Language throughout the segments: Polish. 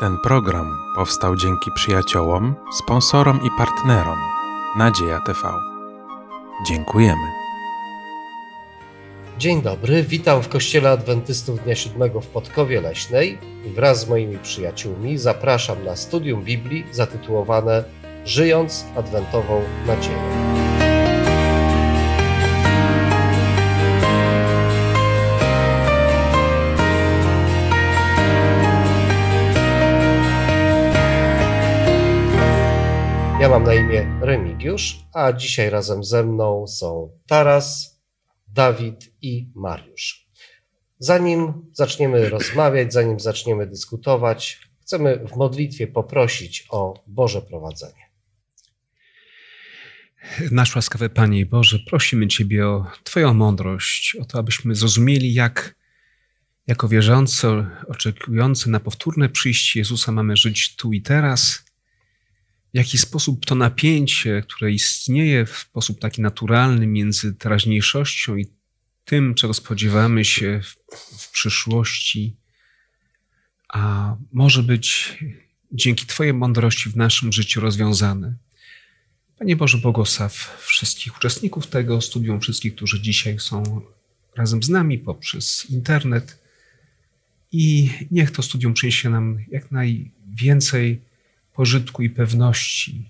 Ten program powstał dzięki przyjaciołom, sponsorom i partnerom Nadzieja TV. Dziękujemy. Dzień dobry, witam w Kościele Adwentystów Dnia Siódmego w Podkowie Leśnej i wraz z moimi przyjaciółmi zapraszam na studium Biblii zatytułowane Żyjąc Adwentową Nadzieją. Ja mam na imię Remigiusz, a dzisiaj razem ze mną są Taras, Dawid i Mariusz. Zanim zaczniemy rozmawiać, zanim zaczniemy dyskutować, chcemy w modlitwie poprosić o Boże prowadzenie. Nasz łaskawy Panie Boże, prosimy Ciebie o Twoją mądrość, o to, abyśmy zrozumieli, jak jako wierzący, oczekujący na powtórne przyjście Jezusa mamy żyć tu i teraz, w jaki sposób to napięcie, które istnieje w sposób taki naturalny między teraźniejszością i tym, czego spodziewamy się w, w przyszłości, a może być dzięki Twojej mądrości w naszym życiu rozwiązane. Panie Boże, błogosław wszystkich uczestników tego studium, wszystkich, którzy dzisiaj są razem z nami poprzez internet i niech to studium przyniesie nam jak najwięcej pożytku i pewności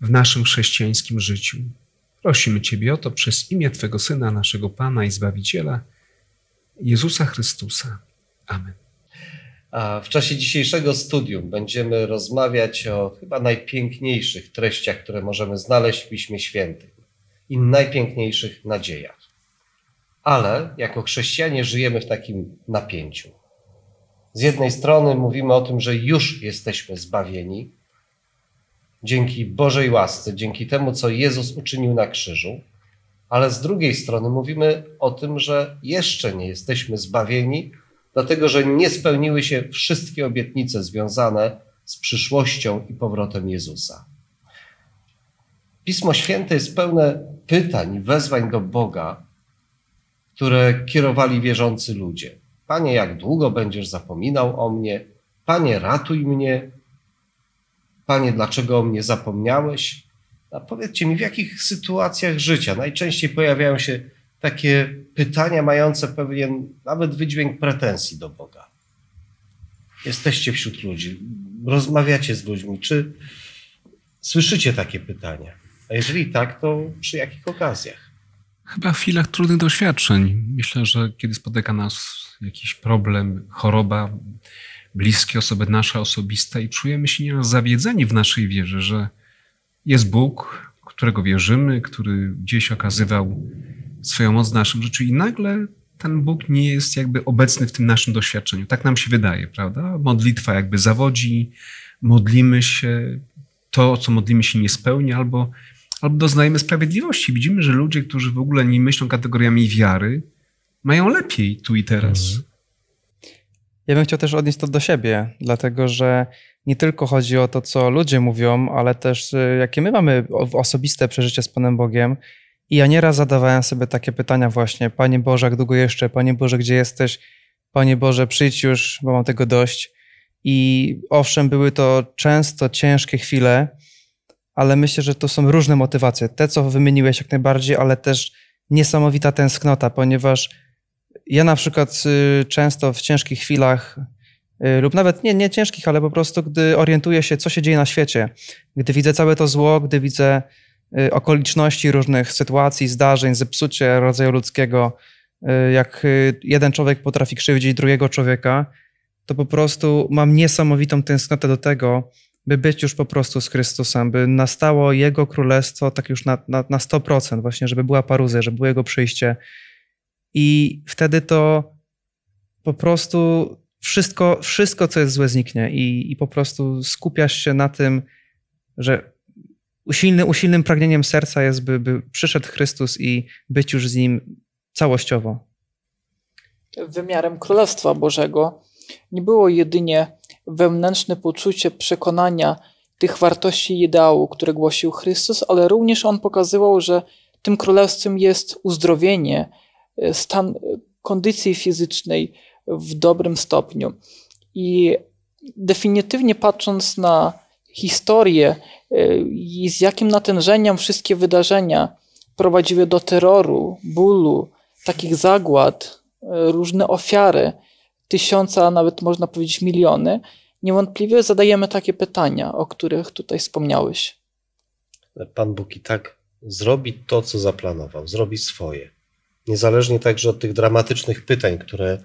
w naszym chrześcijańskim życiu. Prosimy Ciebie o to przez imię Twego Syna, naszego Pana i Zbawiciela, Jezusa Chrystusa. Amen. A w czasie dzisiejszego studium będziemy rozmawiać o chyba najpiękniejszych treściach, które możemy znaleźć w Piśmie Świętym i najpiękniejszych nadziejach. Ale jako chrześcijanie żyjemy w takim napięciu. Z jednej strony mówimy o tym, że już jesteśmy zbawieni dzięki Bożej łasce, dzięki temu, co Jezus uczynił na krzyżu, ale z drugiej strony mówimy o tym, że jeszcze nie jesteśmy zbawieni, dlatego że nie spełniły się wszystkie obietnice związane z przyszłością i powrotem Jezusa. Pismo Święte jest pełne pytań, wezwań do Boga, które kierowali wierzący ludzie. Panie, jak długo będziesz zapominał o mnie? Panie, ratuj mnie. Panie, dlaczego o mnie zapomniałeś? A powiedzcie mi, w jakich sytuacjach życia najczęściej pojawiają się takie pytania mające pewien nawet wydźwięk pretensji do Boga? Jesteście wśród ludzi, rozmawiacie z ludźmi, czy słyszycie takie pytania? A jeżeli tak, to przy jakich okazjach? Chyba w chwilach trudnych doświadczeń. Myślę, że kiedy spotyka nas jakiś problem, choroba, bliskie osoby, nasza osobista i czujemy się nieraz zawiedzeni w naszej wierze, że jest Bóg, którego wierzymy, który gdzieś okazywał swoją moc w naszym życiu i nagle ten Bóg nie jest jakby obecny w tym naszym doświadczeniu. Tak nam się wydaje, prawda? Modlitwa jakby zawodzi, modlimy się, to, co modlimy się nie spełnia, albo albo doznajemy sprawiedliwości. Widzimy, że ludzie, którzy w ogóle nie myślą kategoriami wiary, mają lepiej tu i teraz. Mhm. Ja bym chciał też odnieść to do siebie, dlatego że nie tylko chodzi o to, co ludzie mówią, ale też y, jakie my mamy osobiste przeżycie z Panem Bogiem. I ja nieraz zadawałem sobie takie pytania właśnie, Panie Boże, jak długo jeszcze? Panie Boże, gdzie jesteś? Panie Boże, przyjdź już, bo mam tego dość. I owszem, były to często ciężkie chwile, ale myślę, że to są różne motywacje. Te, co wymieniłeś jak najbardziej, ale też niesamowita tęsknota, ponieważ ja na przykład y, często w ciężkich chwilach y, lub nawet nie, nie ciężkich, ale po prostu gdy orientuję się, co się dzieje na świecie, gdy widzę całe to zło, gdy widzę y, okoliczności różnych sytuacji, zdarzeń, zepsucie rodzaju ludzkiego, jak jeden człowiek potrafi krzywdzić drugiego człowieka, to po prostu mam niesamowitą tęsknotę do tego, by być już po prostu z Chrystusem, by nastało Jego królestwo tak już na, na, na 100%, właśnie, żeby była paruzja, żeby było Jego przyjście. I wtedy to po prostu wszystko, wszystko co jest złe, zniknie i, i po prostu skupiasz się na tym, że usilny, usilnym pragnieniem serca jest, by, by przyszedł Chrystus i być już z Nim całościowo. Wymiarem Królestwa Bożego nie było jedynie wewnętrzne poczucie przekonania tych wartości i ideału, które głosił Chrystus, ale również on pokazywał, że tym królestwem jest uzdrowienie, e, stan e, kondycji fizycznej w dobrym stopniu. I definitywnie patrząc na historię e, i z jakim natężeniem wszystkie wydarzenia prowadziły do terroru, bólu, takich zagład, różne ofiary, tysiące, a nawet można powiedzieć miliony, niewątpliwie zadajemy takie pytania, o których tutaj wspomniałeś. Pan Bóg i tak zrobi to, co zaplanował, zrobi swoje. Niezależnie także od tych dramatycznych pytań, które e,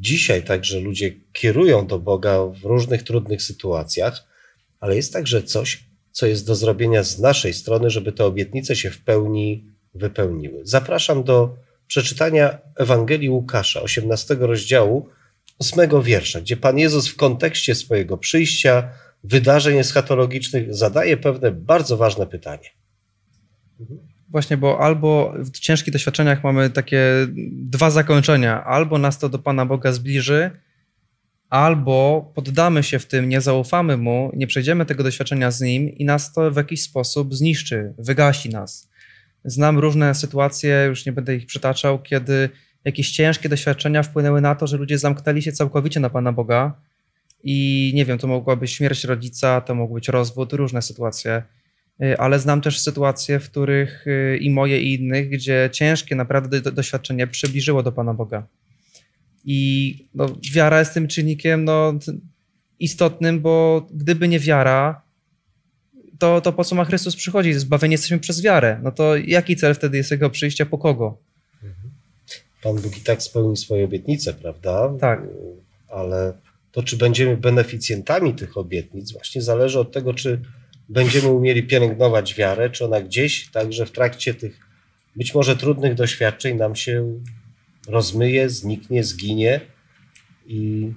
dzisiaj także ludzie kierują do Boga w różnych trudnych sytuacjach, ale jest także coś, co jest do zrobienia z naszej strony, żeby te obietnice się w pełni wypełniły. Zapraszam do przeczytania Ewangelii Łukasza, 18 rozdziału, 8 wiersza, gdzie Pan Jezus w kontekście swojego przyjścia, wydarzeń eschatologicznych zadaje pewne bardzo ważne pytanie. Właśnie, bo albo w ciężkich doświadczeniach mamy takie dwa zakończenia: albo nas to do Pana Boga zbliży, albo poddamy się w tym, nie zaufamy Mu, nie przejdziemy tego doświadczenia z Nim i nas to w jakiś sposób zniszczy, wygasi nas. Znam różne sytuacje, już nie będę ich przytaczał, kiedy jakieś ciężkie doświadczenia wpłynęły na to, że ludzie zamknęli się całkowicie na Pana Boga i nie wiem, to mogłaby być śmierć rodzica, to mógł być rozwód, różne sytuacje. Y, ale znam też sytuacje, w których y, i moje, i innych, gdzie ciężkie naprawdę doświadczenie przybliżyło do Pana Boga. I no, wiara jest tym czynnikiem no, istotnym, bo gdyby nie wiara, to, to po co ma Chrystus przychodzić? Zbawieni jesteśmy przez wiarę. No to jaki cel wtedy jest jego przyjścia, po kogo? Mhm. Pan Bóg i tak spełni swoje obietnice, prawda? Tak. Ale to, czy będziemy beneficjentami tych obietnic, właśnie zależy od tego, czy będziemy umieli pielęgnować wiarę, czy ona gdzieś także w trakcie tych być może trudnych doświadczeń nam się rozmyje, zniknie, zginie i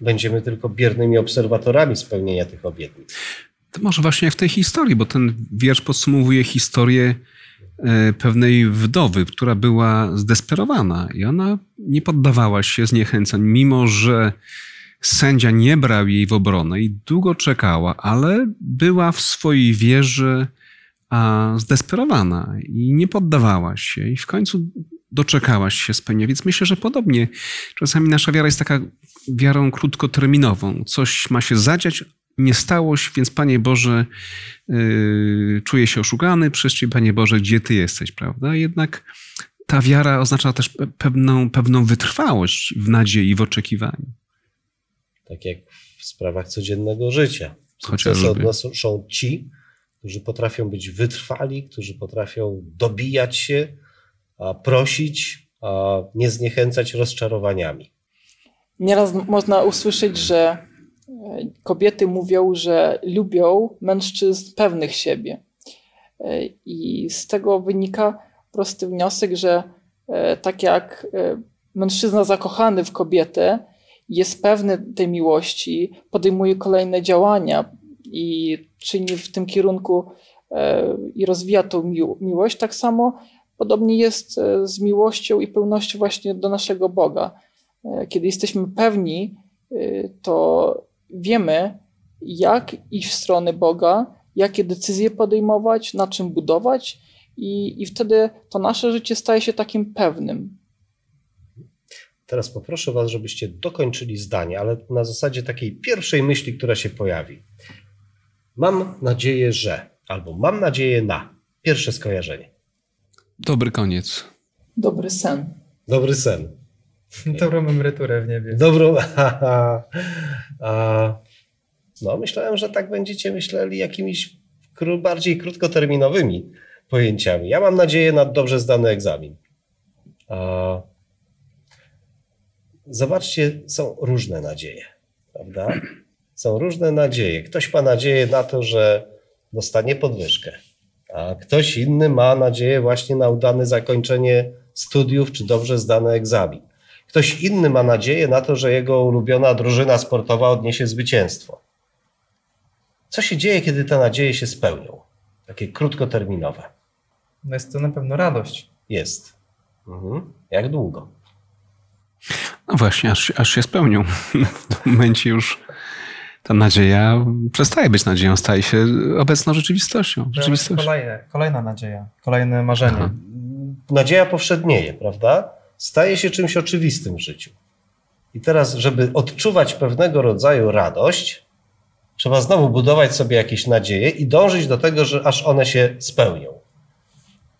będziemy tylko biernymi obserwatorami spełnienia tych obietnic. To może właśnie jak w tej historii, bo ten wiersz podsumowuje historię e, pewnej wdowy, która była zdesperowana i ona nie poddawała się zniechęcań, mimo że sędzia nie brał jej w obronę i długo czekała, ale była w swojej wierze zdesperowana i nie poddawała się i w końcu doczekałaś się spełnienia. Więc myślę, że podobnie czasami nasza wiara jest taka wiarą krótkoterminową. Coś ma się zadziać, nie stałoś, więc Panie Boże, yy, czuję się oszukany przez Ciebie, Panie Boże, gdzie Ty jesteś, prawda? Jednak ta wiara oznacza też pewną, pewną wytrwałość w nadziei, w oczekiwaniu. Tak jak w sprawach codziennego życia. Chociaż od nas są ci, którzy potrafią być wytrwali, którzy potrafią dobijać się, a prosić, a nie zniechęcać rozczarowaniami. Nieraz można usłyszeć, że E, kobiety mówią, że lubią mężczyzn pewnych siebie. E, I z tego wynika prosty wniosek, że e, tak jak mężczyzna zakochany w kobietę jest pewny tej miłości, podejmuje kolejne działania i czyni w tym kierunku i rozwija tą miłość, tak samo podobnie jest z miłością i pełnością właśnie do naszego Boga. Kiedy jesteśmy pewni, to wiemy, jak iść w stronę Boga, jakie decyzje podejmować, na czym budować, i, i wtedy to nasze życie staje się takim pewnym. Teraz poproszę Was, żebyście dokończyli zdanie, ale na zasadzie takiej pierwszej myśli, która się pojawi. Mam nadzieję, że, albo mam nadzieję na. Pierwsze skojarzenie. Dobry koniec. Dobry sen. Dobry sen. Dobrą emeryturę w niebie. Dobrą. A, no, myślałem, że tak będziecie myśleli jakimiś kró, bardziej krótkoterminowymi pojęciami. Ja mam nadzieję na dobrze zdany egzamin. A, zobaczcie, są różne nadzieje, prawda? Są różne nadzieje. Ktoś ma nadzieję na to, że dostanie podwyżkę, a ktoś inny ma nadzieję właśnie na udane zakończenie studiów czy dobrze zdany egzamin. Ktoś inny ma nadzieję na to, że jego ulubiona drużyna sportowa odniesie zwycięstwo. Co się dzieje, kiedy te nadzieje się spełnią? Takie krótkoterminowe. No jest to na pewno radość. Jest. Mhm. Jak długo? No właśnie, aż, aż się spełnią. W tym momencie już ta nadzieja przestaje być nadzieją, staje się obecną rzeczywistością. rzeczywistością. Kolejne, kolejna nadzieja, kolejne marzenie. Aha. Mhm. Nadzieja powszednieje, prawda? staje się czymś oczywistym w życiu. I teraz, żeby odczuwać pewnego rodzaju radość, trzeba znowu budować sobie jakieś nadzieje i dążyć do tego, że aż one się spełnią.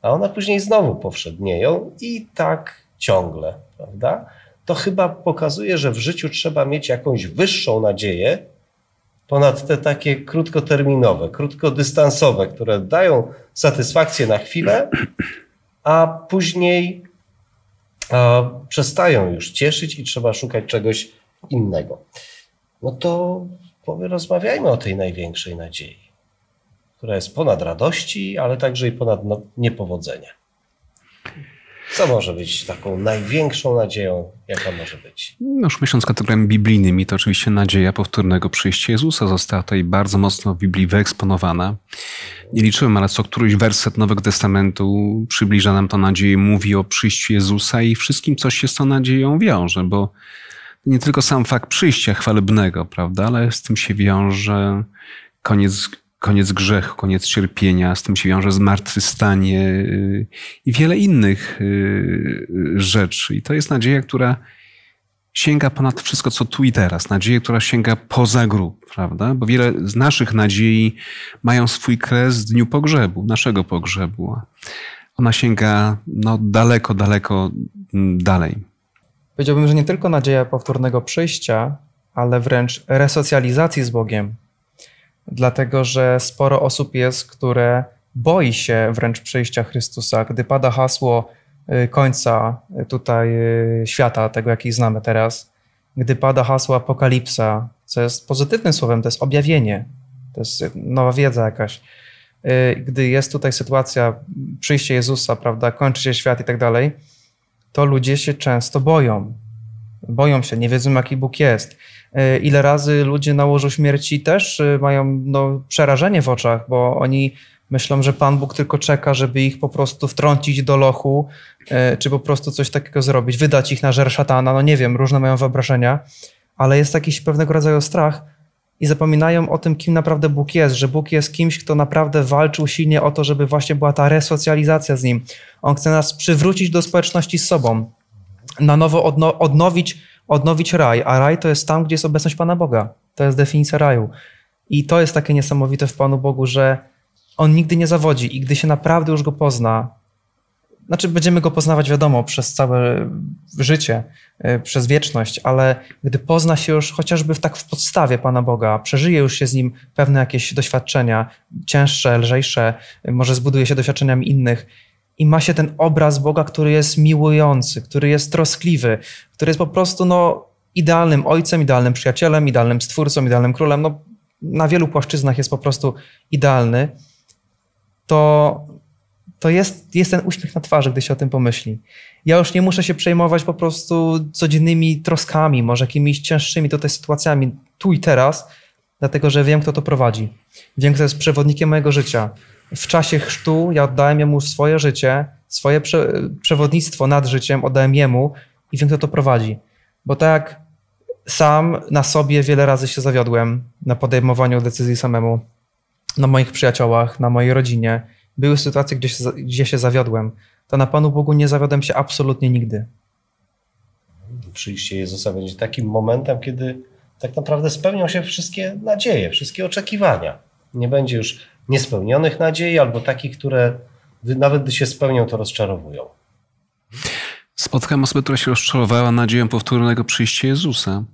A one później znowu powszednieją i tak ciągle, prawda? To chyba pokazuje, że w życiu trzeba mieć jakąś wyższą nadzieję ponad te takie krótkoterminowe, krótkodystansowe, które dają satysfakcję na chwilę, a później przestają już cieszyć i trzeba szukać czegoś innego. No to rozmawiajmy o tej największej nadziei, która jest ponad radości, ale także i ponad no, niepowodzenia. Co może być taką największą nadzieją, jaka może być? No już myśląc kategoriami biblijnymi, to oczywiście nadzieja powtórnego przyjścia Jezusa została tutaj bardzo mocno w Biblii wyeksponowana. Nie liczyłem, ale co któryś werset Nowego Testamentu przybliża nam to nadzieję, mówi o przyjściu Jezusa i wszystkim, co się z tą nadzieją wiąże, bo nie tylko sam fakt przyjścia chwalebnego, prawda, ale z tym się wiąże koniec koniec grzechu, koniec cierpienia, z tym się wiąże zmartwychwstanie y, i wiele innych y, y, rzeczy. I to jest nadzieja, która sięga ponad wszystko, co tu i teraz. Nadzieja, która sięga poza grób, prawda? Bo wiele z naszych nadziei mają swój kres w dniu pogrzebu, naszego pogrzebu. Ona sięga no, daleko, daleko mm, dalej. Powiedziałbym, że nie tylko nadzieja powtórnego przyjścia, ale wręcz resocjalizacji z Bogiem dlatego że sporo osób jest, które boi się wręcz przyjścia Chrystusa, gdy pada hasło y, końca y, tutaj y, świata, tego jaki znamy teraz, gdy pada hasło apokalipsa, co jest pozytywnym słowem, to jest objawienie, to jest nowa wiedza jakaś. Gdy jest tutaj sytuacja, przyjście Jezusa, prawda, kończy się świat i tak dalej, to ludzie się często boją. Boją się, nie wiedzą, jaki Bóg jest. E, ile razy ludzie na łożu śmierci też e, mają no, przerażenie w oczach, bo oni myślą, że Pan Bóg tylko czeka, żeby ich po prostu wtrącić do lochu, e, czy po prostu coś takiego zrobić, wydać ich na żer szatana, no nie wiem, różne mają wyobrażenia, ale jest jakiś pewnego rodzaju strach i zapominają o tym, kim naprawdę Bóg jest, że Bóg jest kimś, kto naprawdę walczył silnie o to, żeby właśnie była ta resocjalizacja z Nim. On chce nas przywrócić do społeczności z sobą, na nowo odno odnowić odnowić raj, a raj to jest tam, gdzie jest obecność Pana Boga. To jest definicja raju. I to jest takie niesamowite w Panu Bogu, że On nigdy nie zawodzi i gdy się naprawdę już Go pozna, znaczy będziemy Go poznawać, wiadomo, przez całe życie, e, przez wieczność, ale gdy pozna się już chociażby w tak w podstawie Pana Boga, przeżyje już się z Nim pewne jakieś doświadczenia, cięższe, lżejsze, e, może zbuduje się doświadczeniami innych, i ma się ten obraz Boga, który jest miłujący, który jest troskliwy, który jest po prostu no, idealnym ojcem, idealnym przyjacielem, idealnym stwórcą, idealnym królem. No, na wielu płaszczyznach jest po prostu idealny. To, to jest, jest ten uśmiech na twarzy, gdy się o tym pomyśli. Ja już nie muszę się przejmować po prostu codziennymi troskami, może jakimiś cięższymi tutaj sytuacjami tu i teraz, dlatego że wiem, kto to prowadzi. Wiem, kto jest przewodnikiem mojego życia w czasie chrztu ja oddałem jemu swoje życie, swoje prze przewodnictwo nad życiem oddałem jemu i wiem, kto to prowadzi. Bo tak sam na sobie wiele razy się zawiodłem na podejmowaniu decyzji samemu, na moich przyjaciołach, na mojej rodzinie. Były sytuacje, gdzie się, gdzie się zawiodłem. To na Panu Bogu nie zawiodłem się absolutnie nigdy. Przyjście Jezusa będzie takim momentem, kiedy tak naprawdę spełnią się wszystkie nadzieje, wszystkie oczekiwania. Nie będzie już niespełnionych nadziei, albo takich, które nawet gdy się spełnią, to rozczarowują. Spotkałem osobę, która się rozczarowała nadzieją powtórnego przyjścia Jezusa.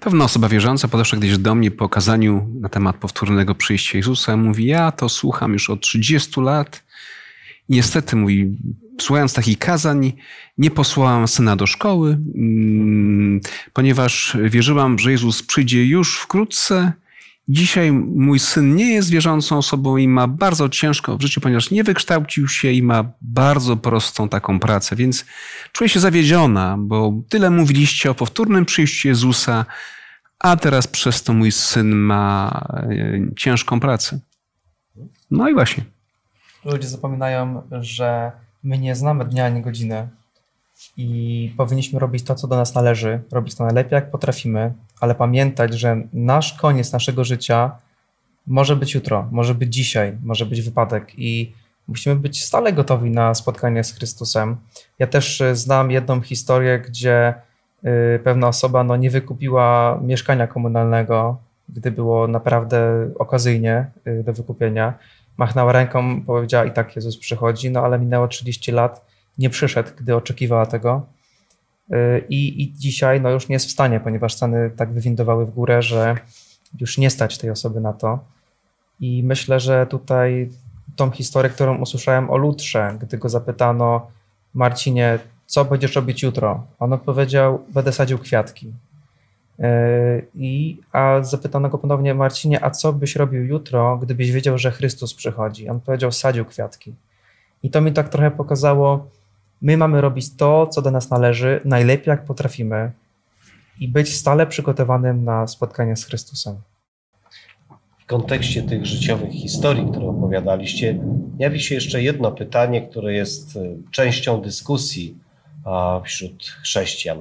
Pewna osoba wierząca podeszła gdzieś do mnie po okazaniu na temat powtórnego przyjścia Jezusa. Mówi, ja to słucham już od 30 lat. niestety, mówi, słuchając takich kazań, nie posłałam syna do szkoły, mm, ponieważ wierzyłam, że Jezus przyjdzie już wkrótce Dzisiaj mój syn nie jest wierzącą osobą i ma bardzo ciężko w życiu, ponieważ nie wykształcił się i ma bardzo prostą taką pracę, więc czuję się zawiedziona, bo tyle mówiliście o powtórnym przyjściu Jezusa, a teraz przez to mój syn ma e, ciężką pracę. No i właśnie. Ludzie zapominają, że my nie znamy dnia ani godziny, i powinniśmy robić to, co do nas należy, robić to najlepiej, jak potrafimy, ale pamiętać, że nasz koniec naszego życia może być jutro, może być dzisiaj, może być wypadek i musimy być stale gotowi na spotkanie z Chrystusem. Ja też y, znam jedną historię, gdzie y, pewna osoba no, nie wykupiła mieszkania komunalnego, gdy było naprawdę okazyjnie y, do wykupienia. Machnęła ręką, powiedziała i tak Jezus przychodzi, no ale minęło 30 lat nie przyszedł, gdy oczekiwała tego. Y, I, I, dzisiaj no, już nie jest w stanie, ponieważ ceny tak wywindowały w górę, że już nie stać tej osoby na to. I myślę, że tutaj tą historię, którą usłyszałem o Lutrze, gdy go zapytano, Marcinie, co będziesz robić jutro? On odpowiedział, będę sadził kwiatki. Y, I, a zapytano go ponownie, Marcinie, a co byś robił jutro, gdybyś wiedział, że Chrystus przychodzi? On powiedział, sadził kwiatki. I to mi tak trochę pokazało, My mamy robić to, co do nas należy, najlepiej jak potrafimy i być stale przygotowanym na spotkanie z Chrystusem. W kontekście tych życiowych historii, które opowiadaliście, jawi się jeszcze jedno pytanie, które jest y, częścią dyskusji wśród chrześcijan.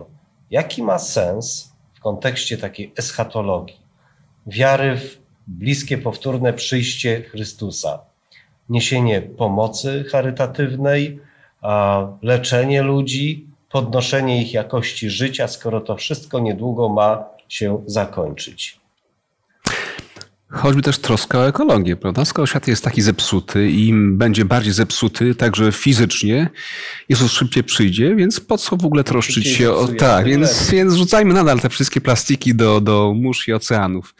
Jaki ma sens w kontekście takiej eschatologii, wiary w bliskie, powtórne przyjście Chrystusa, niesienie pomocy charytatywnej, leczenie ludzi, podnoszenie ich jakości życia, skoro to wszystko niedługo ma się zakończyć. Choćby też troska o ekologię, prawda? Skoro świat jest taki zepsuty i im będzie bardziej zepsuty, także fizycznie, Jezus szybciej przyjdzie, więc po co w ogóle troszczyć się o... Tak, więc, więc rzucajmy nadal te wszystkie plastiki do, do mórz i oceanów.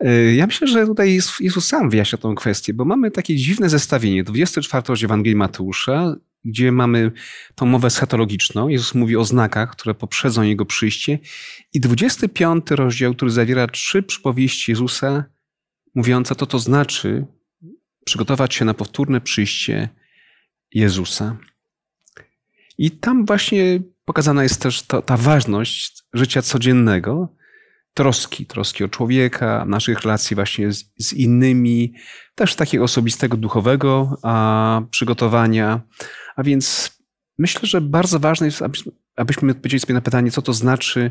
E, ja myślę, że tutaj Jezus sam wyjaśnia tą kwestię, bo mamy takie dziwne zestawienie. 24 rozdział Ewangelii Mateusza, gdzie mamy tą mowę schatologiczną. Jezus mówi o znakach, które poprzedzą Jego przyjście. I 25 rozdział, który zawiera trzy przypowieści Jezusa, mówiące to, to znaczy przygotować się na powtórne przyjście Jezusa. I tam właśnie pokazana jest też ta, ta ważność życia codziennego, troski, troski o człowieka, naszych relacji właśnie z, z innymi, też takiego osobistego, duchowego a, przygotowania, a więc myślę, że bardzo ważne jest, abyśmy odpowiedzieli sobie na pytanie, co to znaczy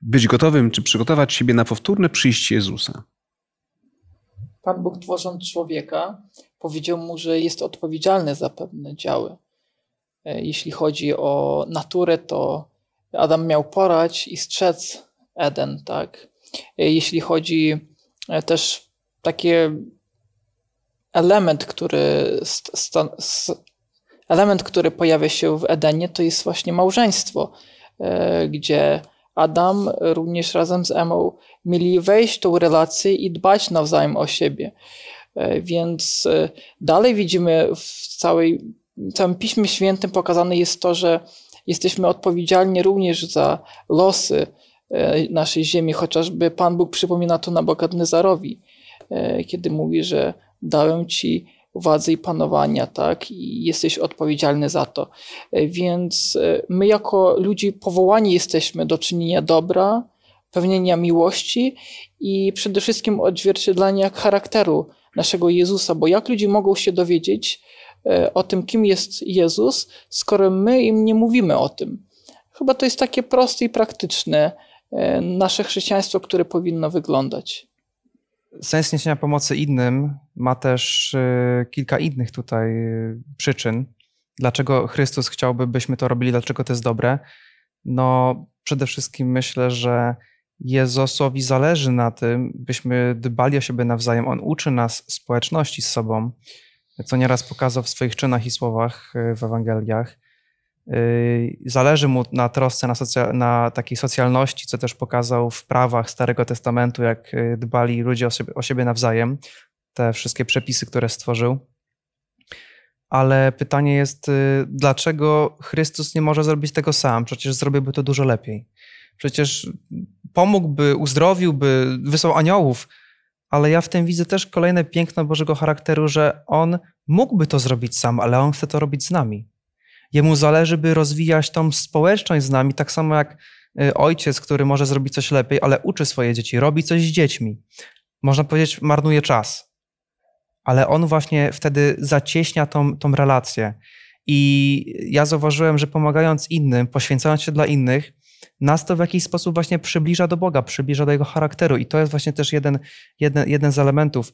być gotowym, czy przygotować siebie na powtórne przyjście Jezusa. Pan Bóg, tworząc człowieka, powiedział mu, że jest odpowiedzialny za pewne działy. E, jeśli chodzi o naturę, to Adam miał porać i strzec Eden, tak. E, jeśli chodzi e, też takie element, który st- st- element, który pojawia się w Edenie, to jest właśnie małżeństwo, e, gdzie Adam również razem z Emą mieli wejść w tą relację i dbać nawzajem o siebie. E, więc e, dalej widzimy w całej, całym Piśmie Świętym pokazane jest to, że jesteśmy odpowiedzialni również za losy naszej ziemi, chociażby Pan Bóg przypomina to Nabokadnezarowi, kiedy mówi, że dałem ci władzy i panowania, tak? I jesteś odpowiedzialny za to. E, więc e, my, jako ludzie, powołani jesteśmy do czynienia dobra, pełnienia miłości i przede wszystkim odzwierciedlania charakteru naszego Jezusa, bo jak ludzie mogą się dowiedzieć e, o tym, kim jest Jezus, skoro my im nie mówimy o tym? Chyba to jest takie proste i praktyczne nasze chrześcijaństwo, które powinno wyglądać. Sens niesienia pomocy innym ma też y, kilka innych tutaj y, przyczyn. Dlaczego Chrystus chciałby, byśmy to robili, dlaczego to jest dobre? No, przede wszystkim myślę, że Jezusowi zależy na tym, byśmy dbali o siebie nawzajem. On uczy nas społeczności z sobą, co nieraz pokazał w swoich czynach i słowach y, w Ewangeliach. Yy, zależy mu na trosce, na, socja- na takiej socjalności, co też pokazał w prawach Starego Testamentu, jak y, dbali ludzie o siebie, o siebie nawzajem, te wszystkie przepisy, które stworzył. Ale pytanie jest, y, dlaczego Chrystus nie może zrobić tego sam? Przecież zrobiłby to dużo lepiej. Przecież pomógłby, uzdrowiłby, wysłał aniołów, ale ja w tym widzę też kolejne piękno Bożego charakteru, że on mógłby to zrobić sam, ale on chce to robić z nami. Jemu zależy, by rozwijać tą społeczność z nami, tak samo jak y, ojciec, który może zrobić coś lepiej, ale uczy swoje dzieci, robi coś z dziećmi. Można powiedzieć, marnuje czas. Ale on właśnie wtedy zacieśnia tą, tą relację. I ja zauważyłem, że pomagając innym, poświęcając się dla innych, nas to w jakiś sposób właśnie przybliża do Boga, przybliża do Jego charakteru. I to jest właśnie też jeden, jeden, jeden z elementów.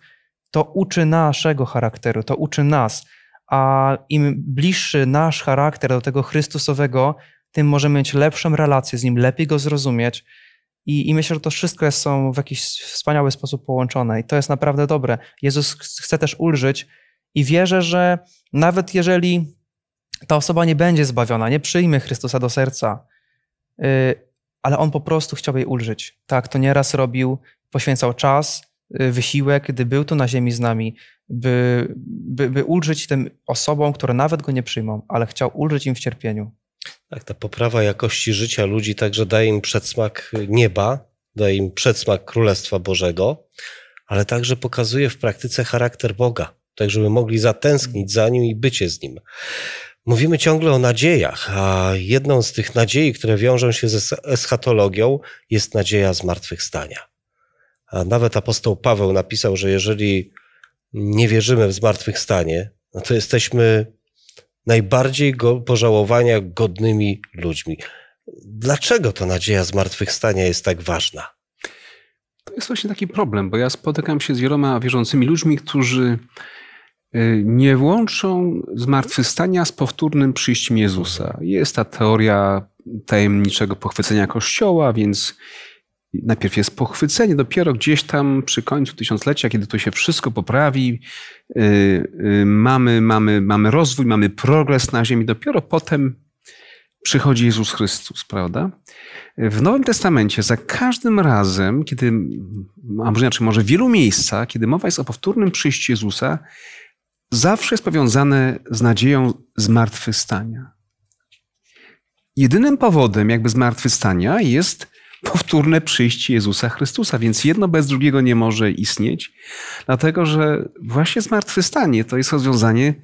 To uczy naszego charakteru, to uczy nas a im bliższy nasz charakter do tego Chrystusowego, tym możemy mieć lepszą relację z Nim, lepiej Go zrozumieć. I, I, myślę, że to wszystko są w jakiś wspaniały sposób połączone i to jest naprawdę dobre. Jezus chce też ulżyć i wierzę, że nawet jeżeli ta osoba nie będzie zbawiona, nie przyjmie Chrystusa do serca, yy, ale On po prostu chciał jej ulżyć. Tak, to nieraz robił, poświęcał czas, Y, wysiłek, gdy był tu na ziemi z nami, by, by, by ulżyć tym osobom, które nawet go nie przyjmą, ale chciał ulżyć im w cierpieniu. Tak, ta poprawa jakości życia ludzi także daje im przedsmak nieba, daje im przedsmak Królestwa Bożego, ale także pokazuje w praktyce charakter Boga, tak żeby mogli zatęsknić za Nim i bycie z Nim. Mówimy ciągle o nadziejach, a jedną z tych nadziei, które wiążą się ze eschatologią, jest nadzieja zmartwychwstania. A nawet apostoł Paweł napisał, że jeżeli nie wierzymy w zmartwychwstanie, no to jesteśmy najbardziej go, pożałowania godnymi ludźmi. Dlaczego ta nadzieja zmartwychwstania jest tak ważna? To jest właśnie taki problem, bo ja spotykam się z wieloma wierzącymi ludźmi, którzy y, nie łączą zmartwychwstania z powtórnym przyjściem Jezusa. Jest ta teoria tajemniczego pochwycenia Kościoła, więc najpierw jest pochwycenie, dopiero gdzieś tam przy końcu tysiąclecia, kiedy to się wszystko poprawi, y, y, mamy, mamy, mamy rozwój, mamy progres na ziemi, dopiero potem przychodzi Jezus Chrystus, prawda? W Nowym Testamencie za każdym razem, kiedy, a może inaczej, może w wielu miejscach, kiedy mowa jest o powtórnym przyjściu Jezusa, zawsze jest powiązane z nadzieją zmartwychwstania. Jedynym powodem jakby zmartwychwstania jest powtórne przyjście Jezusa Chrystusa. Więc jedno bez drugiego nie może istnieć, dlatego że właśnie zmartwychwstanie to jest rozwiązanie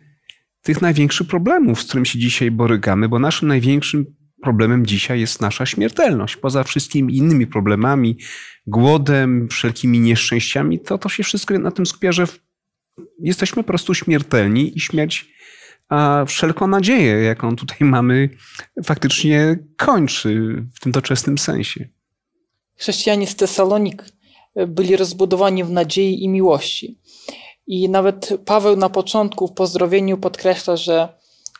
tych największych problemów, z którym się dzisiaj borykamy, bo naszym największym problemem dzisiaj jest nasza śmiertelność. Poza wszystkimi innymi problemami, głodem, wszelkimi nieszczęściami, to to się wszystko na tym skupia, że jesteśmy po prostu śmiertelni i śmierć a wszelką nadzieję, jaką tutaj mamy, faktycznie kończy w tym doczesnym sensie chrześcijanie z Tesalonik e, byli rozbudowani w nadziei i miłości. I nawet Paweł na początku w pozdrowieniu podkreśla, że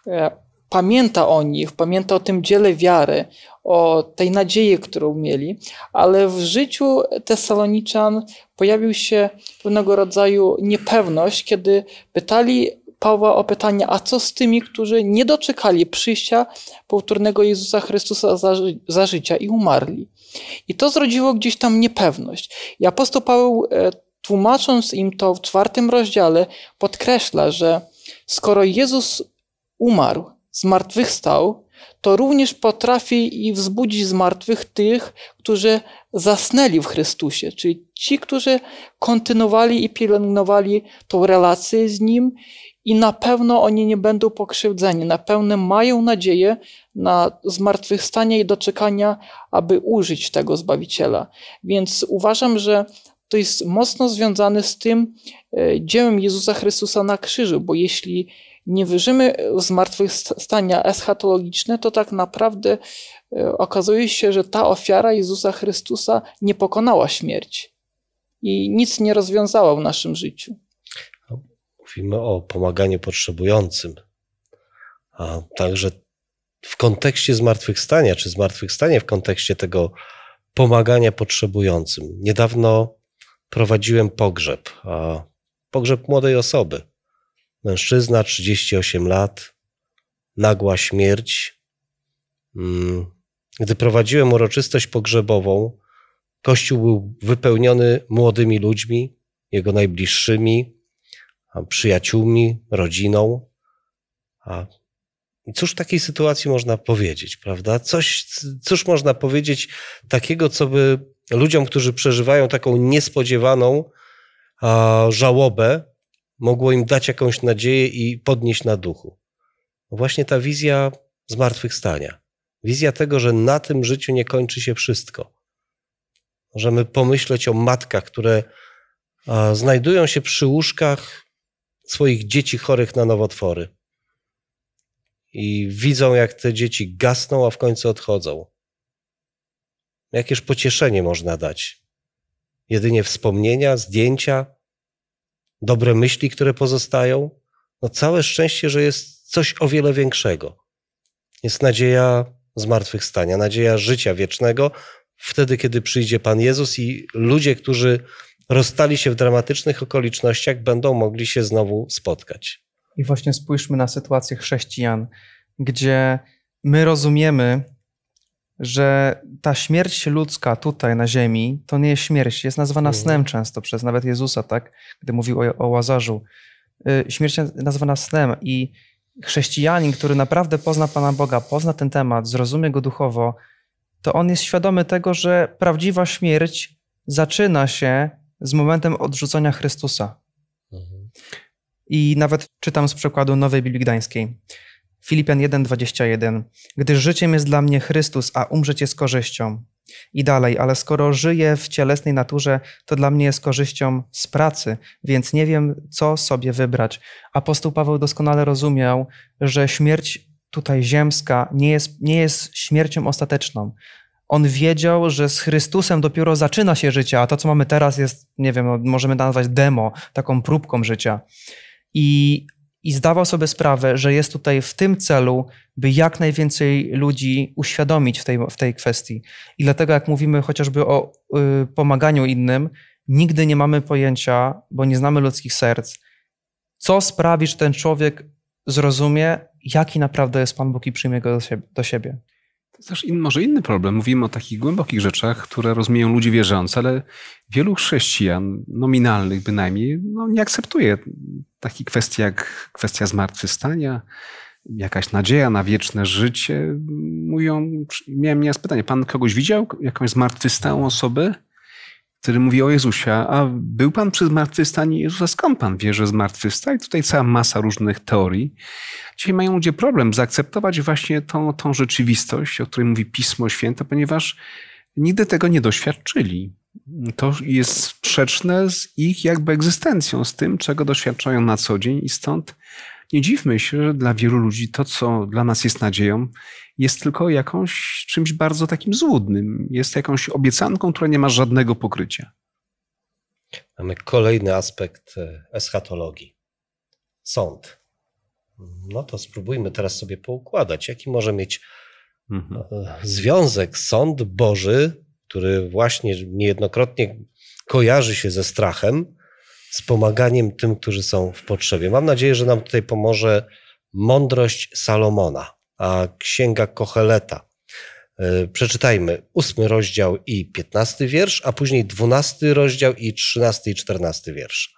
e, pamięta o nich, pamięta o tym dziele wiary, o tej nadziei, którą mieli, ale w życiu Tesaloniczan pojawił się pewnego rodzaju niepewność, kiedy pytali Pawła o pytanie, a co z tymi, którzy nie doczekali przyjścia powtórnego Jezusa Chrystusa za, za życia i umarli? I to zrodziło gdzieś tam niepewność. I apostoł Paweł, e, tłumacząc im to w czwartym rozdziale, podkreśla, że skoro Jezus umarł, zmartwychwstał, to również potrafi i wzbudzić z martwych tych, którzy zasnęli w Chrystusie, czyli ci, którzy kontynuowali i pielęgnowali tą relację z Nim i na pewno oni nie będą pokrzywdzeni, na pewno mają nadzieję na zmartwychwstanie i doczekania, aby użyć tego Zbawiciela. Więc uważam, że to jest mocno związane z tym e, dziełem Jezusa Chrystusa na krzyżu, bo jeśli nie wyżymy zmartwychwstania eschatologiczne, to tak naprawdę e, okazuje się, że ta ofiara Jezusa Chrystusa nie pokonała śmierci i nic nie rozwiązała w naszym życiu mówimy o pomaganiu potrzebującym. A także w kontekście zmartwychwstania, czy zmartwychwstanie w kontekście tego pomagania potrzebującym. Niedawno prowadziłem pogrzeb, a pogrzeb młodej osoby. Mężczyzna, 38 lat, nagła śmierć. Mm, gdy prowadziłem uroczystość pogrzebową, kościół był wypełniony młodymi ludźmi, jego najbliższymi, przyjaciółmi, rodziną. A cóż w takiej sytuacji można powiedzieć, prawda? Coś, cóż można powiedzieć takiego, co by ludziom, którzy przeżywają taką niespodziewaną a, żałobę, mogło im dać jakąś nadzieję i podnieść na duchu? No właśnie ta wizja zmartwychwstania. Wizja tego, że na tym życiu nie kończy się wszystko. Możemy pomyśleć o matkach, które znajdują się przy łóżkach swoich dzieci chorych na nowotwory. I widzą, jak te dzieci gasną, a w końcu odchodzą. Jakież pocieszenie można dać? Jedynie wspomnienia, zdjęcia, dobre myśli, które pozostają? No całe szczęście, że jest coś o wiele większego. Jest nadzieja zmartwychwstania, nadzieja życia wiecznego, wtedy, kiedy przyjdzie Pan Jezus i ludzie, którzy rozstali się w dramatycznych okolicznościach, będą mogli się znowu spotkać. I właśnie spójrzmy na sytuację chrześcijan, gdzie my rozumiemy, że ta śmierć ludzka tutaj na ziemi to nie jest śmierć, jest nazwana mhm. snem często przez nawet Jezusa, tak? Gdy mówił o, o Łazarzu. Y, śmierć nazwana snem i chrześcijanin, który naprawdę pozna Pana Boga, pozna ten temat, zrozumie go duchowo, to on jest świadomy tego, że prawdziwa śmierć zaczyna się z momentem odrzucenia Chrystusa. Mhm. I nawet czytam z przekładu Nowej Biblii Gdańskiej. Filipian 1:21. Gdyż życiem jest dla mnie Chrystus, a umrzeć jest korzyścią. I dalej, ale skoro żyję w cielesnej naturze, to dla mnie jest korzyścią z pracy, więc nie wiem, co sobie wybrać. Apostoł Paweł doskonale rozumiał, że śmierć tutaj ziemska nie jest, nie jest śmiercią ostateczną on wiedział, że z Chrystusem dopiero zaczyna się życie, a to, co mamy teraz, jest, nie wiem, możemy nazwać demo, taką próbką życia. I, I zdawał sobie sprawę, że jest tutaj w tym celu, by jak najwięcej ludzi uświadomić w tej, w tej kwestii. I dlatego, jak mówimy chociażby o y, pomaganiu innym, nigdy nie mamy pojęcia, bo nie znamy ludzkich serc, co sprawi, że ten człowiek zrozumie, jaki naprawdę jest Pan Bóg i przyjmie go do siebie. Do siebie też in, może inny problem. Mówimy o takich głębokich rzeczach, które rozumieją ludzie wierzący, ale wielu chrześcijan, nominalnych bynajmniej, no, nie akceptuje takich kwestii jak kwestia zmartwychwstania, jakaś nadzieja na wieczne życie. Mówią, miałem nieraz pytanie, pan kogoś widział, jakąś zmartwychwstałą osobę? który mówi o Jezusie, a był Pan przy zmartwychwstanie Jezusa, skąd Pan wie, że zmartwychwstał? I tutaj cała masa różnych teorii. Dzisiaj mają ludzie problem zaakceptować właśnie tą, tą rzeczywistość, o której mówi Pismo Święte, ponieważ nigdy tego nie doświadczyli. To jest sprzeczne z ich jakby egzystencją, z tym, czego doświadczają na co dzień i stąd nie dziwmy się, że dla wielu ludzi to, co dla nas jest nadzieją, jest tylko jakąś czymś bardzo takim złudnym. Jest jakąś obiecanką, która nie ma żadnego pokrycia. Mamy kolejny aspekt e, eschatologii. Sąd. No to spróbujmy teraz sobie poukładać, jaki może mieć mhm. E, związek sąd Boży, który właśnie niejednokrotnie kojarzy się ze strachem, z pomaganiem tym, którzy są w potrzebie. Mam nadzieję, że nam tutaj pomoże mądrość Salomona, a księga Kocheleta. Y, przeczytajmy ósmy rozdział i piętnasty wiersz, a później dwunasty rozdział i trzynasty i czternasty wiersz.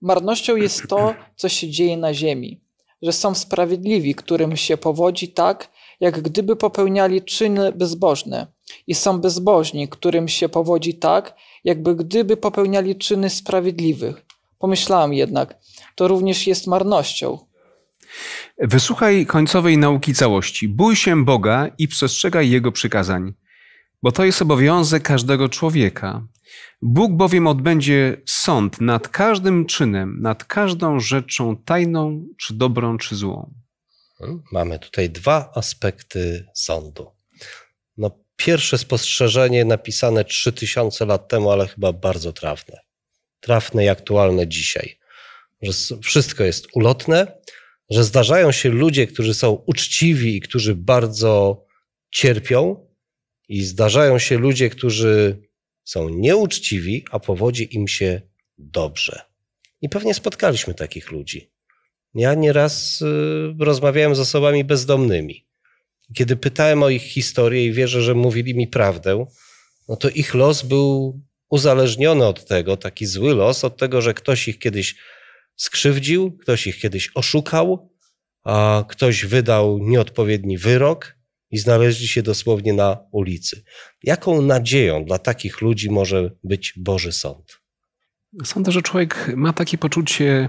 Marnością jest to, co się dzieje na ziemi, że są sprawiedliwi, którym się powodzi tak, jak gdyby popełniali czyny bezbożne. I są bezbożni, którym się powodzi tak, jakby gdyby popełniali czyny sprawiedliwych. Pomyślałam jednak, to również jest marnością. Wysłuchaj końcowej nauki całości. Bój się Boga i przestrzegaj Jego przykazań, bo to jest obowiązek każdego człowieka. Bóg bowiem odbędzie sąd nad każdym czynem, nad każdą rzeczą tajną, czy dobrą, czy złą. Hmm? Mamy tutaj dwa aspekty sądu. No, pierwsze spostrzeżenie napisane 3000 lat temu, ale chyba bardzo trafne. Trafne i aktualne dzisiaj. Że wszystko jest ulotne, że zdarzają się ludzie, którzy są uczciwi i którzy bardzo cierpią, i zdarzają się ludzie, którzy są nieuczciwi, a powodzi im się dobrze. I pewnie spotkaliśmy takich ludzi. Ja nieraz y, rozmawiałem z osobami bezdomnymi. Kiedy pytałem o ich historię i wierzę, że mówili mi prawdę, no to ich los był uzależniony od tego, taki zły los, od tego, że ktoś ich kiedyś skrzywdził, ktoś ich kiedyś oszukał, a ktoś wydał nieodpowiedni wyrok i znaleźli się dosłownie na ulicy. Jaką nadzieją dla takich ludzi może być Boży Sąd? Sądzę, że człowiek ma takie poczucie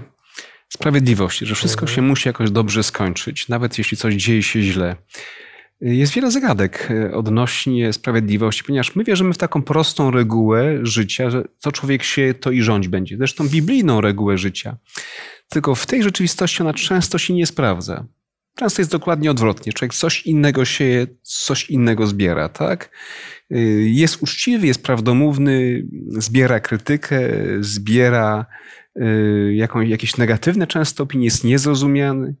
sprawiedliwości, że wszystko mhm. się musi jakoś dobrze skończyć, nawet jeśli coś dzieje się źle. Jest wiele zagadek e, odnośnie sprawiedliwości, ponieważ my wierzymy w taką prostą regułę życia, że co człowiek się, to i rządź będzie. Zresztą biblijną regułę życia. Tylko w tej rzeczywistości ona często się nie sprawdza. Często jest dokładnie odwrotnie. Człowiek coś innego sieje, coś innego zbiera, tak? E, jest uczciwy, jest prawdomówny, zbiera krytykę, zbiera Y, jakąś, jakieś negatywne często opinie, jest niezrozumiany.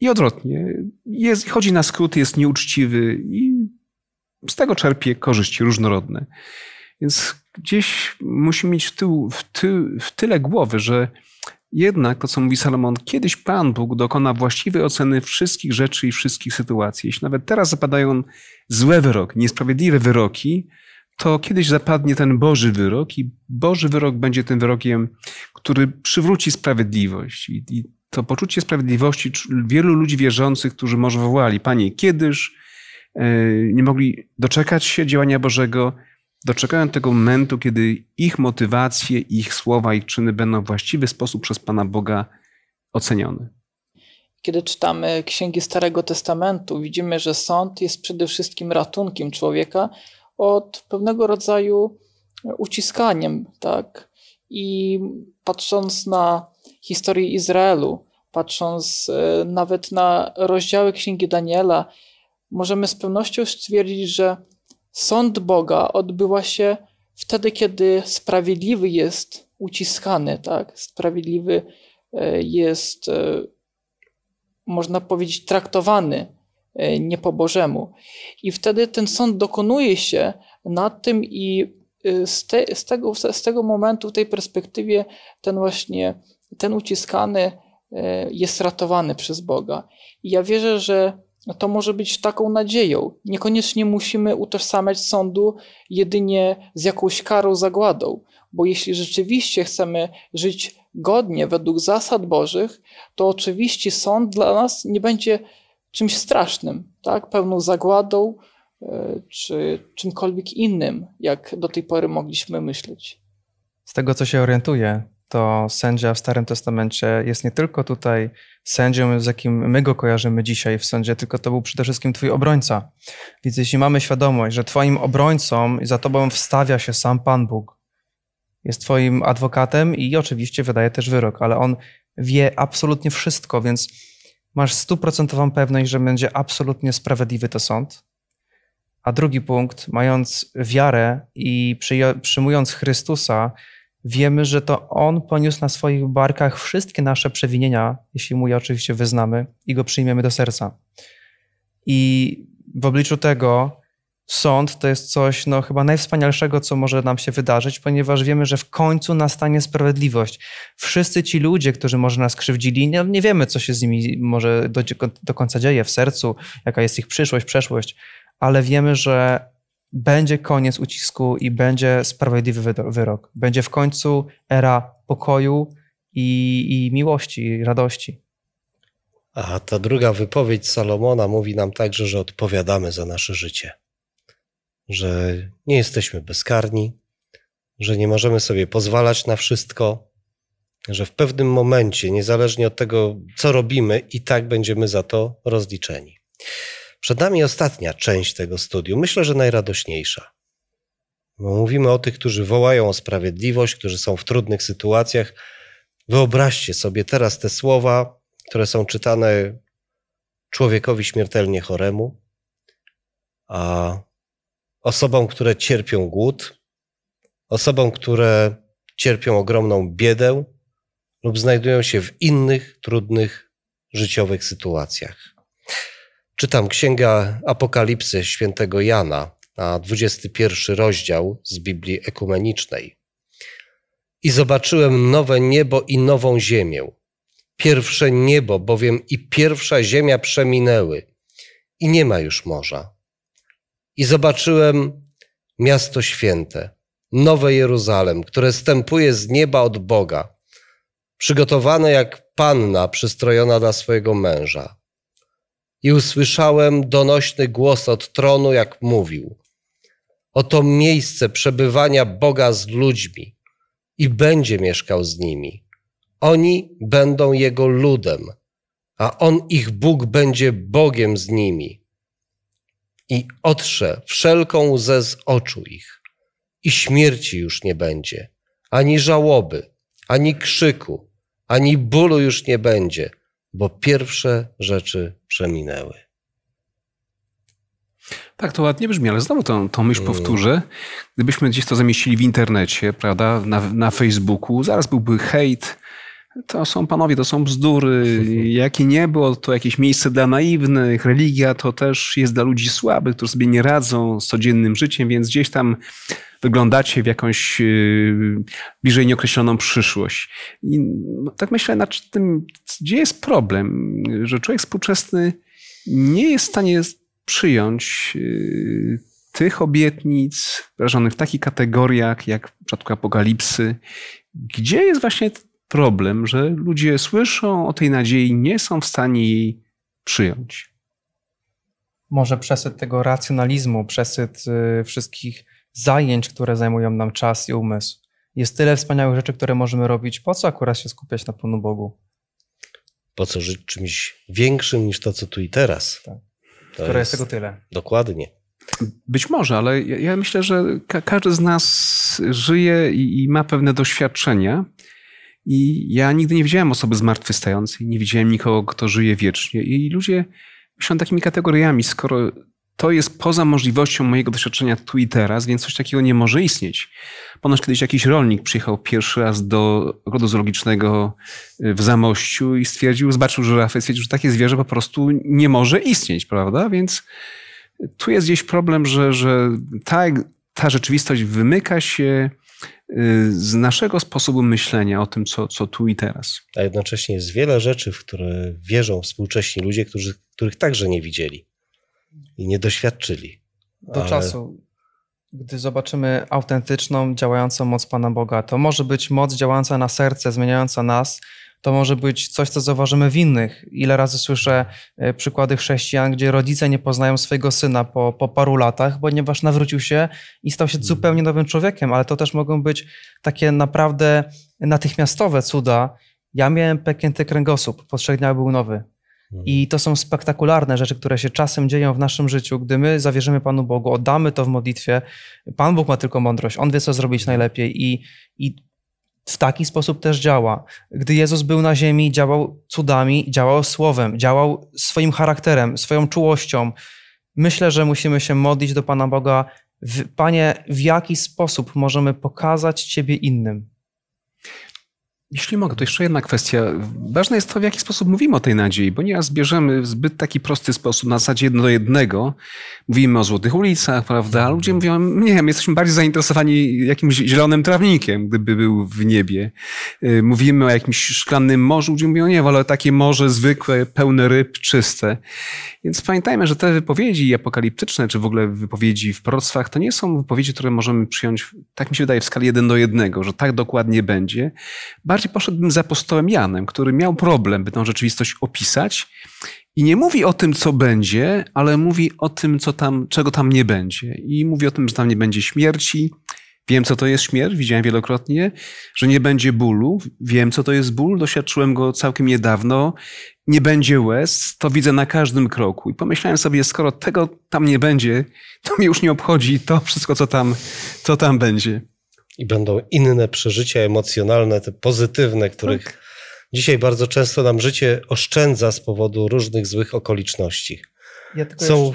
I odwrotnie, jest, chodzi na skróty, jest nieuczciwy i z tego czerpie korzyści różnorodne. Więc gdzieś musimy mieć w, tył, w, ty, w tyle głowy, że jednak to, co mówi Salomon, kiedyś Pan Bóg dokona właściwej oceny wszystkich rzeczy i wszystkich sytuacji. Jeśli nawet teraz zapadają złe wyroki, niesprawiedliwe wyroki, to kiedyś zapadnie ten Boży wyrok i Boży wyrok będzie tym wyrokiem, który przywróci sprawiedliwość. I, i to poczucie sprawiedliwości wielu ludzi wierzących, którzy może wołali, Panie, kiedyż e, nie mogli doczekać się działania Bożego, doczekają tego momentu, kiedy ich motywacje, ich słowa, ich czyny będą w właściwy sposób przez Pana Boga ocenione. Kiedy czytamy księgi Starego Testamentu, widzimy, że sąd jest przede wszystkim ratunkiem człowieka od pewnego rodzaju uciskaniem, tak? I patrząc na historię Izraelu, patrząc e, nawet na rozdziały Księgi Daniela, możemy z pewnością stwierdzić, że sąd Boga odbywa się wtedy, kiedy sprawiedliwy jest uciskany, tak? Sprawiedliwy e, jest, e, można powiedzieć, traktowany E, nie po Bożemu. I wtedy ten sąd dokonuje się nad tym i e, z, te, z, tego, z tego momentu, w tej perspektywie, ten właśnie, ten uciskany e, jest ratowany przez Boga. I ja wierzę, że to może być taką nadzieją. Niekoniecznie musimy utożsamiać sądu jedynie z jakąś karą, zagładą, bo jeśli rzeczywiście chcemy żyć godnie według zasad Bożych, to oczywiście sąd dla nas nie będzie czymś strasznym, tak? pełną zagładą e, czy czymkolwiek innym, jak do tej pory mogliśmy myśleć. Z tego, co się orientuję, to sędzia w Starym Testamencie jest nie tylko tutaj sędzią, z jakim my go kojarzymy dzisiaj w sądzie, tylko to był przede wszystkim Twój obrońca. Więc jeśli mamy świadomość, że Twoim obrońcą i za Tobą wstawia się sam Pan Bóg, jest Twoim adwokatem i oczywiście wydaje też wyrok, ale on wie absolutnie wszystko, więc masz stuprocentową pewność, że będzie absolutnie sprawiedliwy to sąd. A drugi punkt, mając wiarę i przyjmując Chrystusa, wiemy, że to On poniósł na swoich barkach wszystkie nasze przewinienia, jeśli Mu je oczywiście wyznamy i Go przyjmiemy do serca. I w obliczu tego sąd to jest coś no, chyba najwspanialszego, co może nam się wydarzyć, ponieważ wiemy, że w końcu nastanie sprawiedliwość. Wszyscy ci ludzie, którzy może nas krzywdzili, nie, no, nie wiemy, co się z nimi może do, do końca dzieje w sercu, jaka jest ich przyszłość, przeszłość, ale wiemy, że będzie koniec ucisku i będzie sprawiedliwy wyrok. Będzie w końcu era pokoju i, i miłości, i radości. A ta druga wypowiedź Salomona mówi nam także, że odpowiadamy za nasze życie że nie jesteśmy bezkarni, że nie możemy sobie pozwalać na wszystko, że w pewnym momencie, niezależnie od tego, co robimy, i tak będziemy za to rozliczeni. Przed nami ostatnia część tego studium, myślę, że najradośniejsza. Bo mówimy o tych, którzy wołają o sprawiedliwość, którzy są w trudnych sytuacjach. Wyobraźcie sobie teraz te słowa, które są czytane człowiekowi śmiertelnie choremu, a osobom, które cierpią głód, osobom, które cierpią ogromną biedę lub znajdują się w innych trudnych życiowych sytuacjach. Czytam Księga Apokalipsy świętego Jana, na 21 rozdział z Biblii Ekumenicznej. I zobaczyłem nowe niebo i nową ziemię. Pierwsze niebo bowiem i pierwsza ziemia przeminęły i nie ma już morza i zobaczyłem miasto święte, nowe Jeruzalem, które stępuje z nieba od Boga, przygotowane jak panna przystrojona dla swojego męża. I usłyszałem donośny głos od tronu, jak mówił: Oto miejsce przebywania Boga z ludźmi i będzie mieszkał z nimi. Oni będą jego ludem, a on ich Bóg będzie Bogiem z nimi i otrze wszelką łzę z oczu ich. I śmierci już nie będzie, ani żałoby, ani krzyku, ani bólu już nie będzie, bo pierwsze rzeczy przeminęły. Tak, to ładnie brzmi, ale znowu tą, tą myśl mm. powtórzę. Gdybyśmy gdzieś to zamieścili w internecie, prawda, na, na Facebooku, zaraz byłby hejt, to są panowie, to są bzdury. Jakie nie było, to jakieś miejsce dla naiwnych. Religia to też jest dla ludzi słabych, którzy sobie nie radzą z codziennym życiem, więc gdzieś tam wyglądacie w jakąś y, bliżej nieokreśloną przyszłość. I no, tak myślę nad tym, gdzie jest problem, że człowiek współczesny nie jest w stanie przyjąć y, tych obietnic wyrażonych w takich kategoriach jak w przypadku apokalipsy, gdzie jest właśnie problem, że ludzie słyszą o tej nadziei, nie są w stanie jej przyjąć. Może przesyt tego racjonalizmu, przesyt y, wszystkich zajęć, które zajmują nam czas i umysł. Jest tyle wspaniałych rzeczy, które możemy robić. Po co akurat się skupiać na Panu Bogu? Po co żyć czymś większym niż to, co tu i teraz? Tak. które jest tego tyle. Dokładnie. Być może, ale ja, ja myślę, że ka każdy z nas żyje i, i, ma pewne doświadczenia, i ja nigdy nie widziałem osoby zmartwychwstającej, nie widziałem nikogo, kto żyje wiecznie. I ludzie myślą takimi kategoriami, skoro to jest poza możliwością mojego doświadczenia tu i teraz, więc coś takiego nie może istnieć. Ponoć kiedyś jakiś rolnik przyjechał pierwszy raz do ogrodu zoologicznego y, w Zamościu i stwierdził, zobaczył żyrafę i stwierdził, że takie zwierzę po prostu nie może istnieć, prawda? Więc tu jest gdzieś problem, że, że ta, ta rzeczywistość wymyka się z naszego sposobu myślenia o tym, co, co tu i teraz. A jednocześnie jest wiele rzeczy, w które wierzą współcześni ludzie, którzy, których także nie widzieli i nie doświadczyli. Do Ale... czasu, gdy zobaczymy autentyczną, działającą moc Pana Boga, to może być moc działająca na serce, zmieniająca nas to może być coś, co zauważymy w innych. Ile razy słyszę e, przykłady chrześcijan, gdzie rodzice nie poznają swojego syna po, po paru latach, ponieważ nawrócił się i stał się mm. zupełnie nowym człowiekiem, ale to też mogą być takie naprawdę natychmiastowe cuda. Ja miałem pęknięty kręgosłup, po trzech dniach był nowy. Mm. I to są spektakularne rzeczy, które się czasem dzieją w naszym życiu, gdy my zawierzymy Panu Bogu, oddamy to w modlitwie. Pan Bóg ma tylko mądrość, On wie, co zrobić mm. najlepiej i, i w taki sposób też działa. Gdy Jezus był na ziemi, działał cudami, działał słowem, działał swoim charakterem, swoją czułością. Myślę, że musimy się modlić do Pana Boga. Panie, w jaki sposób możemy pokazać Ciebie innym? Jeśli mogę, to jeszcze jedna kwestia. Ważne jest to, w jaki sposób mówimy o tej nadziei, bo nieraz bierzemy w zbyt taki prosty sposób, na zasadzie jedno do jednego. Mówimy o złotych ulicach, prawda? Ludzie mówią, nie my jesteśmy bardziej zainteresowani jakimś zielonym trawnikiem, gdyby był w niebie. Y, mówimy o jakimś szklanym morzu. Ludzie mówią, nie, wolę takie morze zwykłe, pełne ryb, czyste. Więc pamiętajmy, że te wypowiedzi apokaliptyczne, czy w ogóle wypowiedzi w proroctwach, to nie są wypowiedzi, które możemy przyjąć, tak mi się wydaje, w skali jeden do jednego, że tak dokładnie będzie. Bardziej bardziej poszedłbym za apostołem Janem, który miał problem, by tą rzeczywistość opisać i nie mówi o tym, co będzie, ale mówi o tym, co tam, czego tam nie będzie. I mówi o tym, że tam nie będzie śmierci. Wiem, co to jest śmierć, widziałem wielokrotnie, że nie będzie bólu. Wiem, co to jest ból, doświadczyłem go całkiem niedawno. Nie będzie łez, to widzę na każdym kroku. I pomyślałem sobie, skoro tego tam nie będzie, to mnie już nie obchodzi to wszystko, co tam, co tam będzie i będą inne przeżycia emocjonalne, te pozytywne, których tak. dzisiaj bardzo często nam życie oszczędza z powodu różnych złych okoliczności. Ja tylko, Są...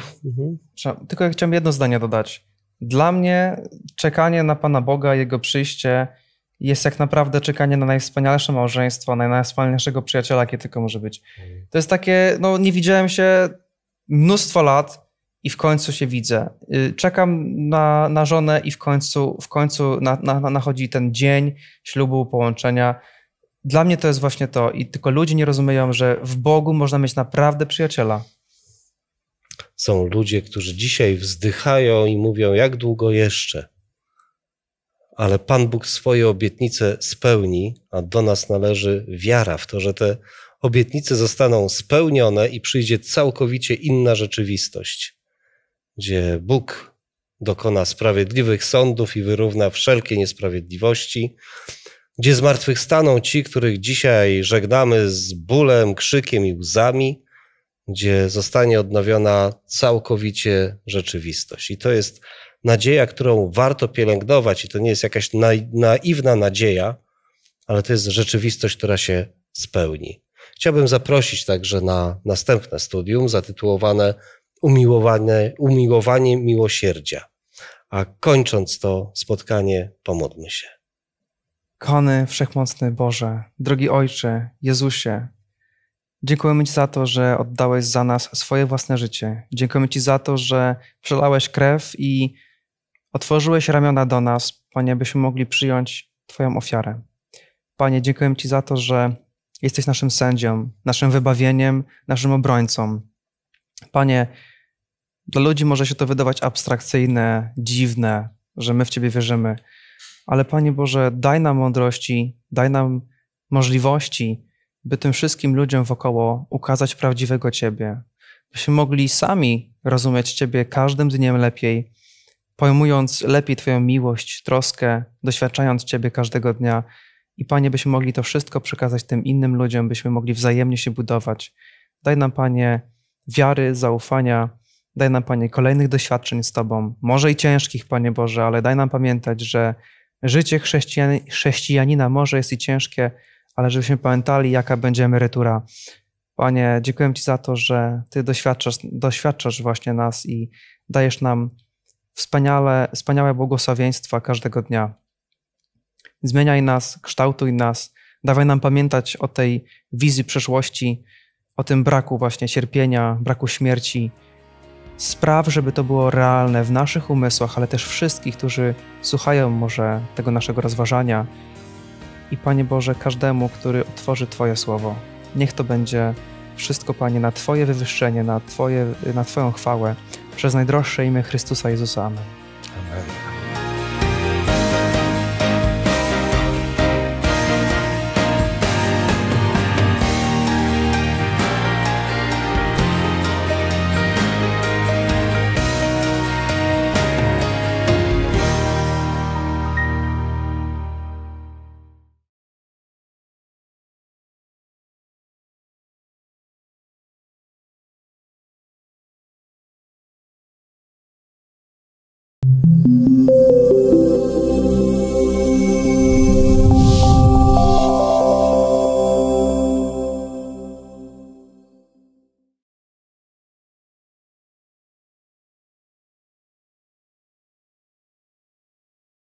jeszcze, mhm. tylko ja chciałem jedno zdanie dodać. Dla mnie czekanie na Pana Boga, Jego przyjście jest jak naprawdę czekanie na najwspanialsze małżeństwo, na najwspanialszego przyjaciela, jakie tylko może być. Mhm. To jest takie, no nie widziałem się mnóstwo lat, i w końcu się widzę. Y, czekam na, na żonę i w końcu, w końcu na, na, nachodzi ten dzień ślubu, połączenia. Dla mnie to jest właśnie to i tylko ludzie nie rozumieją, że w Bogu można mieć naprawdę przyjaciela. Są ludzie, którzy dzisiaj wzdychają i mówią, jak długo jeszcze. Ale Pan Bóg swoje obietnice spełni, a do nas należy wiara w to, że te obietnice zostaną spełnione i przyjdzie całkowicie inna rzeczywistość gdzie Bóg dokona sprawiedliwych sądów i wyrówna wszelkie niesprawiedliwości, gdzie zmartwychwstaną ci, których dzisiaj żegnamy z bólem, krzykiem i łzami, gdzie zostanie odnowiona całkowicie rzeczywistość. I to jest nadzieja, którą warto pielęgnować, i to nie jest jakaś naiwna nadzieja, ale to jest rzeczywistość, która się spełni. Chciałbym zaprosić także na następne studium zatytułowane umiłowanie, umiłowanie miłosierdzia. A kończąc to spotkanie, pomódlmy się. Kony wszechmocny Boże, drogi Ojcze, Jezusie, dziękujemy Ci za to, że oddałeś za nas swoje własne życie. Dziękujemy Ci za to, że przelałeś krew i otworzyłeś ramiona do nas, Panie, byśmy mogli przyjąć Twoją ofiarę. Panie, dziękujemy Ci za to, że jesteś naszym sędzią, naszym wybawieniem, naszym obrońcą. Panie, dla ludzi może się to wydawać abstrakcyjne, dziwne, że my w Ciebie wierzymy, ale Panie Boże, daj nam mądrości, daj nam możliwości, by tym wszystkim ludziom wokoło ukazać prawdziwego Ciebie, byśmy mogli sami rozumieć Ciebie każdym dniem lepiej, pojmując lepiej Twoją miłość, troskę, doświadczając Ciebie każdego dnia. I Panie, byśmy mogli to wszystko przekazać tym innym ludziom, byśmy mogli wzajemnie się budować. Daj nam, Panie, wiary, zaufania. Daj nam, Panie, kolejnych doświadczeń z Tobą, może i ciężkich, Panie Boże, ale daj nam pamiętać, że życie chrześcijan, chrześcijanina może jest i ciężkie, ale żebyśmy pamiętali, jaka będzie emerytura. Panie, dziękuję Ci za to, że Ty doświadczasz, doświadczasz właśnie nas i dajesz nam wspaniale, wspaniałe błogosławieństwa każdego dnia. Zmieniaj nas, kształtuj nas, dawaj nam pamiętać o tej wizji przeszłości o tym braku właśnie cierpienia, braku śmierci. Spraw, żeby to było realne w naszych umysłach, ale też wszystkich, którzy słuchają może tego naszego rozważania. I Panie Boże, każdemu, który otworzy Twoje słowo, niech to będzie wszystko, Panie, na Twoje wywyższenie, na, Twoje, na Twoją chwałę, przez najdroższe imię Chrystusa Jezusa. Amen. Amen.